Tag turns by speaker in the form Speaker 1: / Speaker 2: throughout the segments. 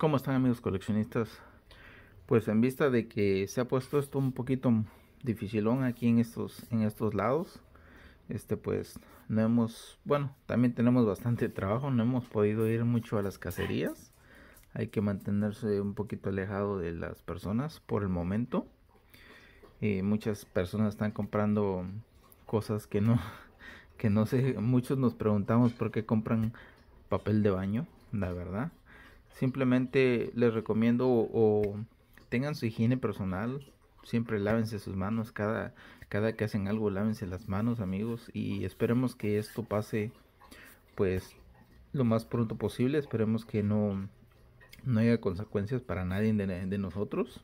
Speaker 1: ¿Cómo están amigos coleccionistas? Pues en vista de que se ha puesto esto un poquito dificilón aquí en estos, en estos lados, este pues no hemos, bueno, también tenemos bastante trabajo, no hemos podido ir mucho a las cacerías. Hay que mantenerse un poquito alejado de las personas por el momento. Y eh, muchas personas están comprando cosas que no, que no sé, muchos nos preguntamos por qué compran papel de baño, la verdad. Simplemente les recomiendo o tengan su higiene personal. Siempre lávense sus manos. Cada, cada que hacen algo, lávense las manos, amigos. Y esperemos que esto pase, pues, lo más pronto posible. Esperemos que no, no haya consecuencias para nadie de, nosotros.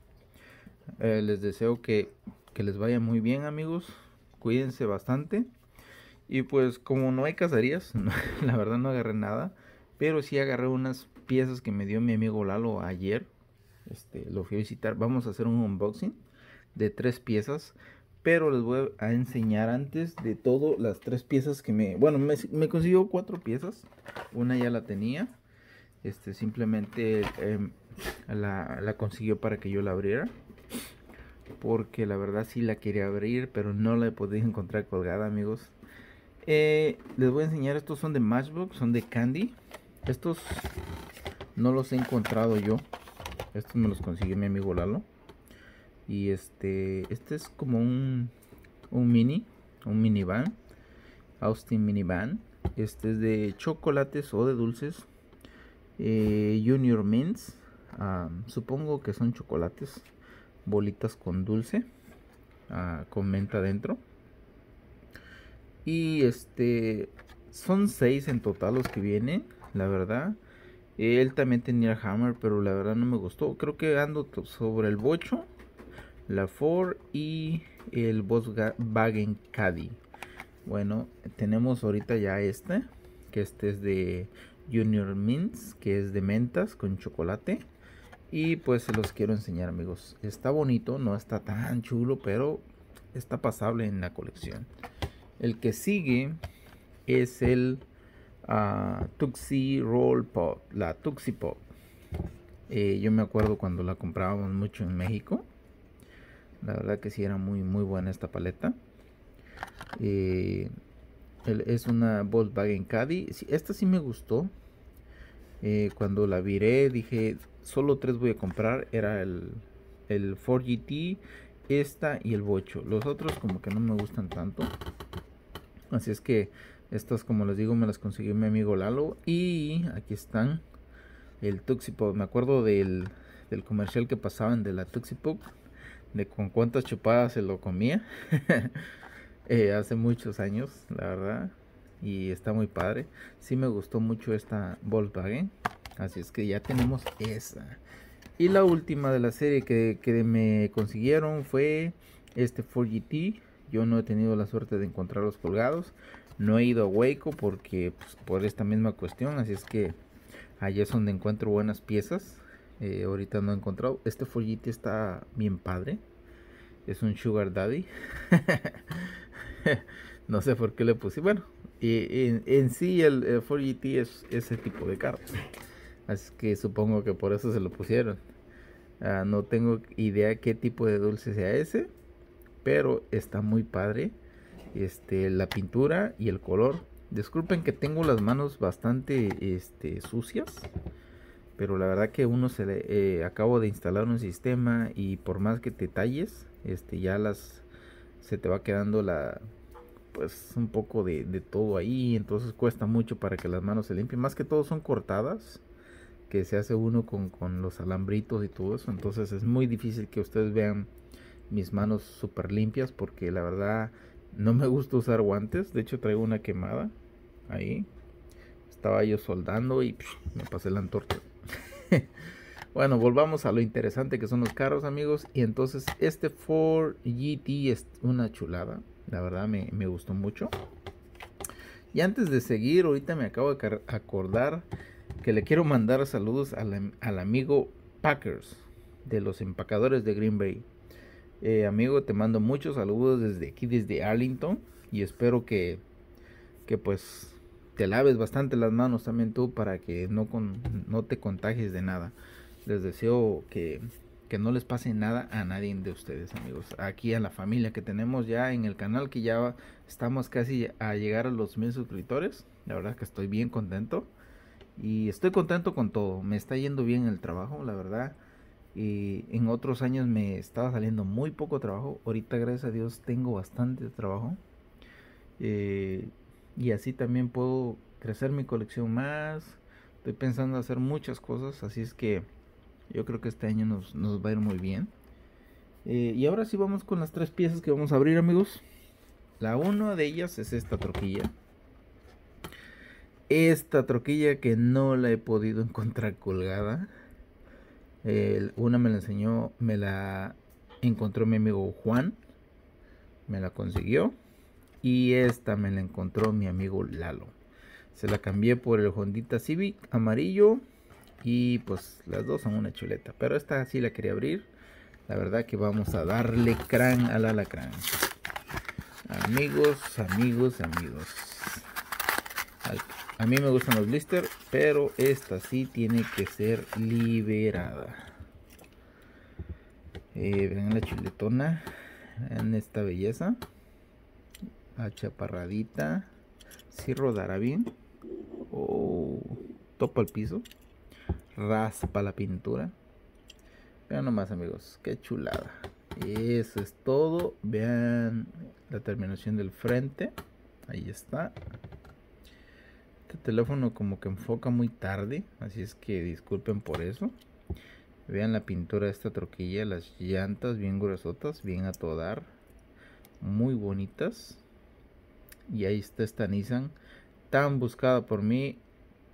Speaker 1: Eh, les deseo que, que les vaya muy bien, amigos. Cuídense bastante. Y pues como no hay cazarías la verdad no agarré nada, pero sí agarré unas piezas que me dio mi amigo Lalo ayer. Este, lo fui a visitar. Vamos a hacer un unboxing de tres piezas. Pero les voy a enseñar antes de todo las tres piezas que me... Bueno, me, consiguió cuatro piezas. Una ya la tenía. Este, simplemente em, la, consiguió para que yo la abriera porque la verdad sí la quería abrir, pero no la he encontrar colgada, amigos. Eh, les voy a enseñar, estos son de Matchbox, son de Candy. Estos no los he encontrado yo. Estos me los consiguió mi amigo Lalo. Y este, este es como un, un mini, un minivan. Austin minivan. Este es de chocolates o de dulces. Eh, Junior Mints. Ah, supongo que son chocolates. Bolitas con dulce. Ah, con menta adentro. Y este, son seis en total los que vienen, la verdad. Él también tenía Hammer, pero la verdad no me gustó. Creo que ando sobre el Bocho, la Ford y el Volkswagen Caddy. Bueno, tenemos ahorita ya este, que este es de Junior Mints, que es de mentas con chocolate. Y pues se los quiero enseñar amigos. Está bonito, no está tan chulo, pero está pasable en la colección. El que sigue es el Tuxi Roll Pop, la Tuxi Pop. Eh, yo me acuerdo cuando la comprábamos mucho en México. La verdad que sí era muy muy buena esta paleta. Eh, es una Volkswagen Caddy. Esta sí me gustó. Eh, cuando la viré dije solo tres voy a comprar. Era el, el 4GT, esta y el Bocho. Los otros como que no me gustan tanto. Así es que estas, como les digo, me las consiguió mi amigo Lalo. Y aquí están. El Tuxipop, Me acuerdo del, comercial que pasaban de la Tuxipop. De con cuántas chupadas se lo comía. Eh, hace muchos años, la verdad. Y está muy padre. Sí me gustó mucho esta Volkswagen. Así es que ya tenemos esa. Y la última de la serie que, que me consiguieron fue este 4GT yo no he tenido la suerte de encontrar los colgados. No he ido a Hueco porque pues, por esta misma cuestión. Así es que allá es donde encuentro buenas piezas. Eh, ahorita no he encontrado. Este follete está bien padre. Es un sugar daddy. no sé por qué le puse. Bueno, en, en sí el, el es ese tipo de carro. Así que supongo que por eso se lo pusieron. Ah, no tengo idea qué tipo de dulce sea ese pero está muy padre este, la pintura y el color. Disculpen que tengo las manos bastante este, sucias, pero la verdad que uno se le eh, acabo de instalar un sistema y por más que te talles, este, ya las se te va quedando la pues un poco de, todo ahí, entonces cuesta mucho para que las manos se limpien. Más que todo son cortadas que se hace uno con, con los alambritos y todo eso, entonces es muy difícil que ustedes vean mis manos súper limpias porque la verdad no me gusta usar guantes. De hecho traigo una quemada ahí. Estaba yo soldando y me pasé la antorcha. bueno, volvamos a lo interesante que son los carros amigos. Y entonces este Ford GT es una chulada. La verdad me, gustó mucho. Y antes de seguir, ahorita me acabo de acordar que le quiero mandar saludos al amigo Packers de los empacadores de Green Bay. Eh, amigo, te mando muchos saludos desde aquí, desde Arlington. Y espero que, que pues te laves bastante las manos también tú para que no, no te contagies de nada. Les deseo que, que no les pase nada a nadie de ustedes, amigos. Aquí a la familia que tenemos ya en el canal, que ya estamos casi a llegar a los mil suscriptores. La verdad que estoy bien contento. Y estoy contento con todo. Me está yendo bien el trabajo, la verdad. Eh, en otros años me estaba saliendo muy poco trabajo. Ahorita, gracias a Dios, tengo bastante trabajo. Eh, y así también puedo crecer mi colección más. Estoy pensando hacer muchas cosas. Así es que yo creo que este año nos, va a ir muy bien. Eh, y ahora sí vamos con las tres piezas que vamos a abrir, amigos. La una de ellas es esta troquilla. Esta troquilla que no la he podido encontrar colgada una me la enseñó, me la encontró mi amigo Juan. Me la consiguió. Y esta me la encontró mi amigo Lalo. Se la cambié por el Hondita Civic amarillo. Y pues las dos son una chuleta. Pero esta sí la quería abrir. La verdad que vamos a darle crán al alacrán. Amigos, amigos, amigos. A mí me gustan los blister, pero esta sí tiene que ser liberada. Eh, vean la chuletona. Vean esta belleza. Achaparradita. Si sí rodará bien. Oh, topa el piso. Raspa la pintura. Vean nomás amigos. Qué chulada. Eso es todo. Vean la terminación del frente. Ahí está. Este teléfono como que enfoca muy tarde, así es que disculpen por eso. Vean la pintura de esta troquilla, las llantas bien gruesotas, bien a todar, muy bonitas. Y ahí está esta Nissan, tan buscada por mí,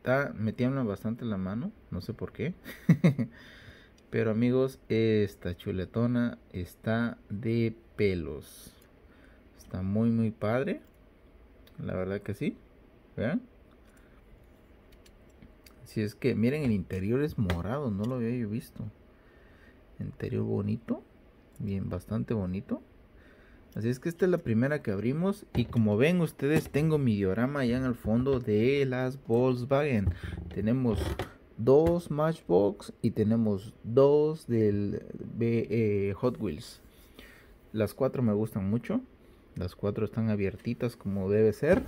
Speaker 1: ta me tiembla bastante la mano, no sé por qué. Pero amigos, esta chuletona está de pelos. Está muy muy padre, la verdad que sí, vean. Si es que, miren, el interior es morado, no lo había yo visto. Interior bonito, bien, bastante bonito. Así es que esta es la primera que abrimos y como ven ustedes tengo mi diorama allá en el fondo de las Volkswagen. Tenemos dos Matchbox y tenemos dos del eh, Hot Wheels. Las cuatro me gustan mucho. Las cuatro están abiertitas como debe ser.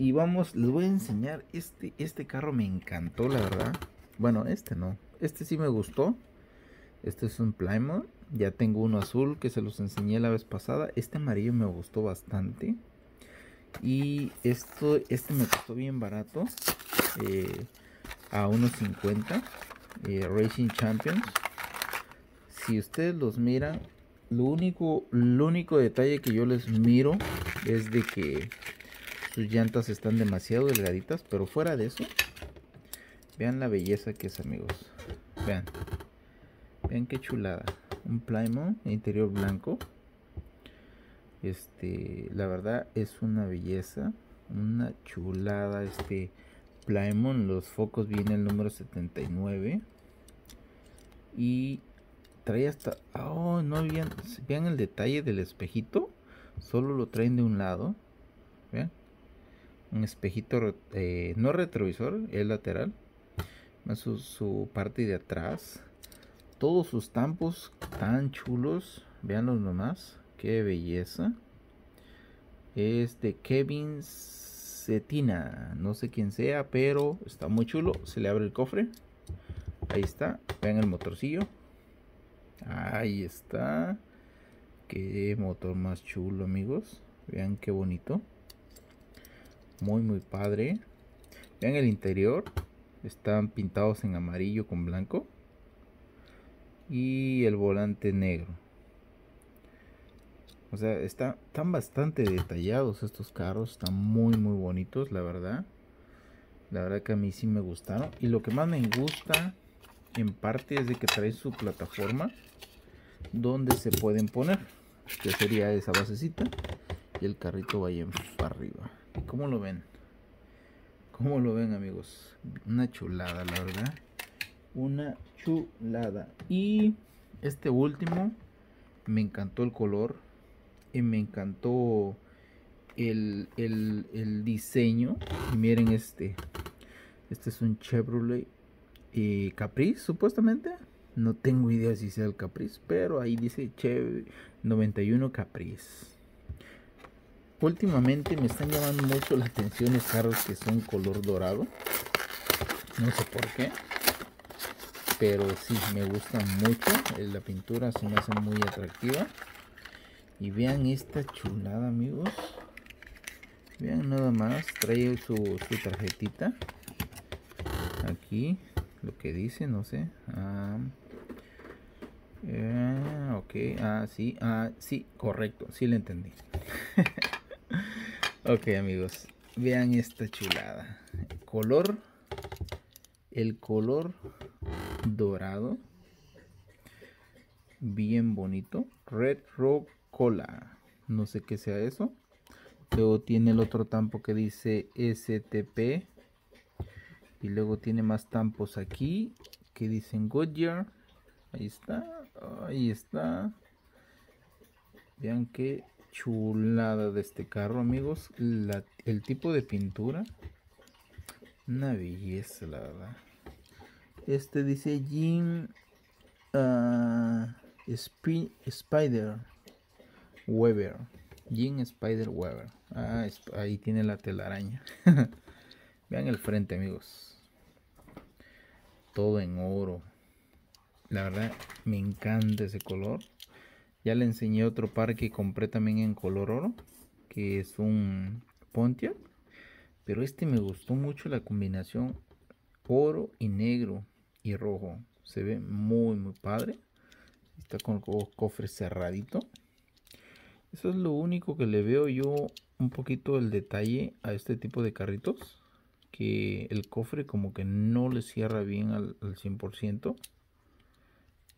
Speaker 1: Y vamos, les voy a enseñar este, este carro me encantó, la verdad. Bueno, este no. Este sí me gustó. Este es un Plymouth. Ya tengo uno azul que se los enseñé la vez pasada. Este amarillo me gustó bastante. Y esto, este me costó bien barato. Eh, a unos Eh, Racing Champions. Si ustedes los miran, lo único, lo único detalle que yo les miro es de que sus llantas están demasiado delgaditas, pero fuera de eso, vean la belleza que es, amigos. Vean. Vean qué chulada. Un Plymouth interior blanco. Este, la verdad es una belleza, una chulada este Plymouth. Los focos viene el número 79. Y trae hasta Oh, no bien vean el detalle del espejito. Solo lo traen de un lado un espejito eh, no retrovisor, El lateral, su, su parte de atrás, todos sus tampos tan chulos, veanlos nomás, qué belleza, es de Kevin Cetina, no sé quién sea, pero está muy chulo, se le abre el cofre, ahí está, vean el motorcillo, ahí está, qué motor más chulo amigos, vean qué bonito muy muy padre. Vean el interior están pintados en amarillo con blanco. Y el volante negro. O sea, están bastante detallados estos carros. Están muy muy bonitos, la verdad. La verdad que a mí sí me gustaron. Y lo que más me gusta en parte es de que trae su plataforma donde se pueden poner. Que sería esa basecita. Y el carrito va ahí para arriba. ¿Cómo lo ven? ¿Cómo lo ven amigos? Una chulada, la verdad. Una chulada. Y este último, me encantó el color. Y me encantó el, el, el diseño. miren este. Este es un Chevrolet y eh, Caprice, supuestamente. No tengo idea si sea el capriz pero ahí dice Chevrolet 91 capriz últimamente me están llamando mucho la atención los carros que son color dorado. No sé por qué. Pero sí, me gustan mucho. Eh, la pintura se me hace muy atractiva. Y vean esta chulada, amigos. Vean nada más. Trae su, tarjetita. Aquí. Lo que dice, no sé. Ah, eh, ok. Ah, sí. Ah, sí. Correcto. Sí le entendí. ok, amigos. Vean esta chulada. color. El color dorado. Bien bonito. Red Rock Cola. No sé qué sea eso. Luego tiene el otro tampo que dice STP. Y luego tiene más tampos aquí que dicen Goodyear. Ahí está. Ahí está. Vean que chulada de este carro, amigos. el tipo de pintura. Una belleza, la verdad. Este dice Jim ah, Spider Weber. Jim Spider Weber. Ah, ahí tiene la telaraña. Vean el frente, amigos. Todo en oro. La verdad, me encanta ese color. Ya le enseñé otro par que compré también en color oro, que es un Pontiac. Pero este me gustó mucho la combinación oro y negro y rojo. Se ve muy, muy padre. Está con el cofre cerradito. Eso es lo único que le veo yo un poquito el detalle a este tipo de carritos. Que el cofre como que no le cierra bien al, al 100%.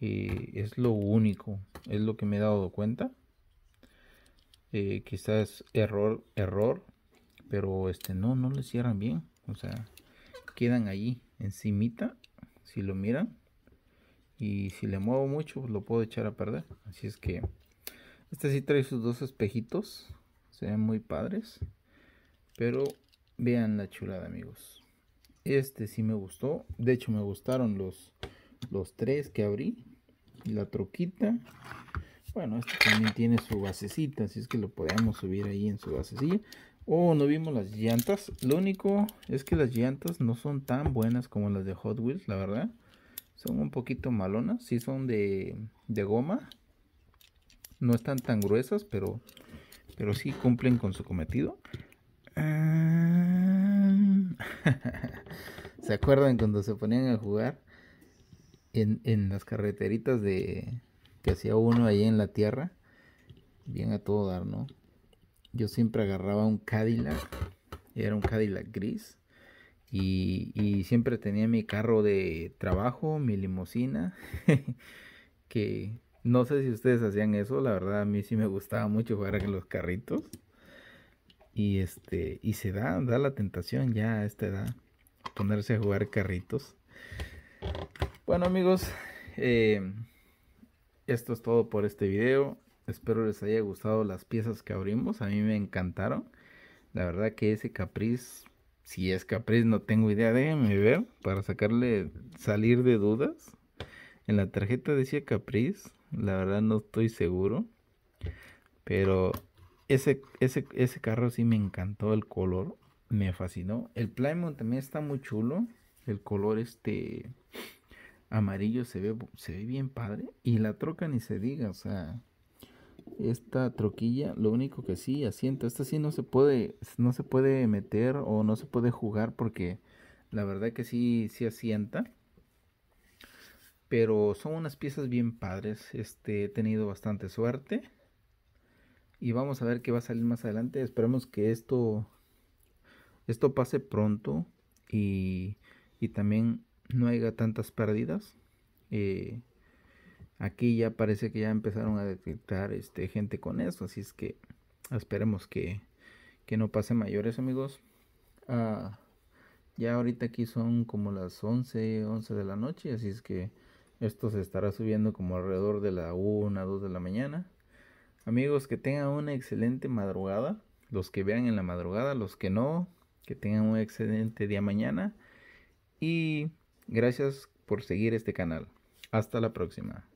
Speaker 1: Eh, es lo único, es lo que me he dado cuenta. Eh, quizás error, error, pero este no, no le cierran bien. O sea, quedan allí encimita, si lo miran. Y si le muevo mucho, pues, lo puedo echar a perder. Así es que este sí trae sus dos espejitos. Se ven muy padres. Pero vean la chulada, amigos. Este sí me gustó. De hecho, me gustaron los, los tres que abrí la troquita. Bueno, este también tiene su basecita, así es que lo podemos subir ahí en su basecilla. Oh, no vimos las llantas. Lo único es que las llantas no son tan buenas como las de Hot Wheels, la verdad. Son un poquito malonas. Sí son de, de goma. No están tan gruesas, pero, pero sí cumplen con su cometido. Ah, ¿Se acuerdan cuando se ponían a jugar? en, las carreteritas de que hacía uno ahí en la tierra, bien a todo dar, ¿no? Yo siempre agarraba un Cadillac, era un Cadillac gris, y, siempre tenía mi carro de trabajo, mi limusina, que no sé si ustedes hacían eso, la verdad a mí sí me gustaba mucho jugar con los carritos. Y este, y se da, da la tentación ya a esta edad, ponerse a jugar carritos. Bueno amigos, em, esto es todo por este video. Espero les haya gustado las piezas que abrimos. A mí me encantaron. La verdad que ese capriz, si es capriz, no tengo idea. Déjenme ver para sacarle, salir de dudas. En la tarjeta decía capriz. La verdad no estoy seguro. Pero ese, ese, ese carro sí me encantó el color. Me fascinó. El Plymouth también está muy chulo. El color este amarillo se ve, se ve bien padre. Y la troca ni se diga, o sea, esta troquilla, lo único que sí, asienta. esta sí no se puede, no se puede meter o no se puede jugar porque la verdad que sí, sí asienta. Pero son unas piezas bien padres, este, he tenido bastante suerte. Y vamos a ver qué va a salir más adelante, esperemos que esto, esto pase pronto y, y también no haya tantas pérdidas. Eh, aquí ya parece que ya empezaron a detectar este, gente con eso, así es que esperemos que, que no pase mayores amigos. Ah, ya ahorita aquí son como las 11, 11 de la noche, así es que esto se estará subiendo como alrededor de la 1, 2 de la mañana. Amigos, que tengan una excelente madrugada, los que vean en la madrugada, los que no, que tengan un excelente día mañana y Gracias por seguir este canal. Hasta la próxima.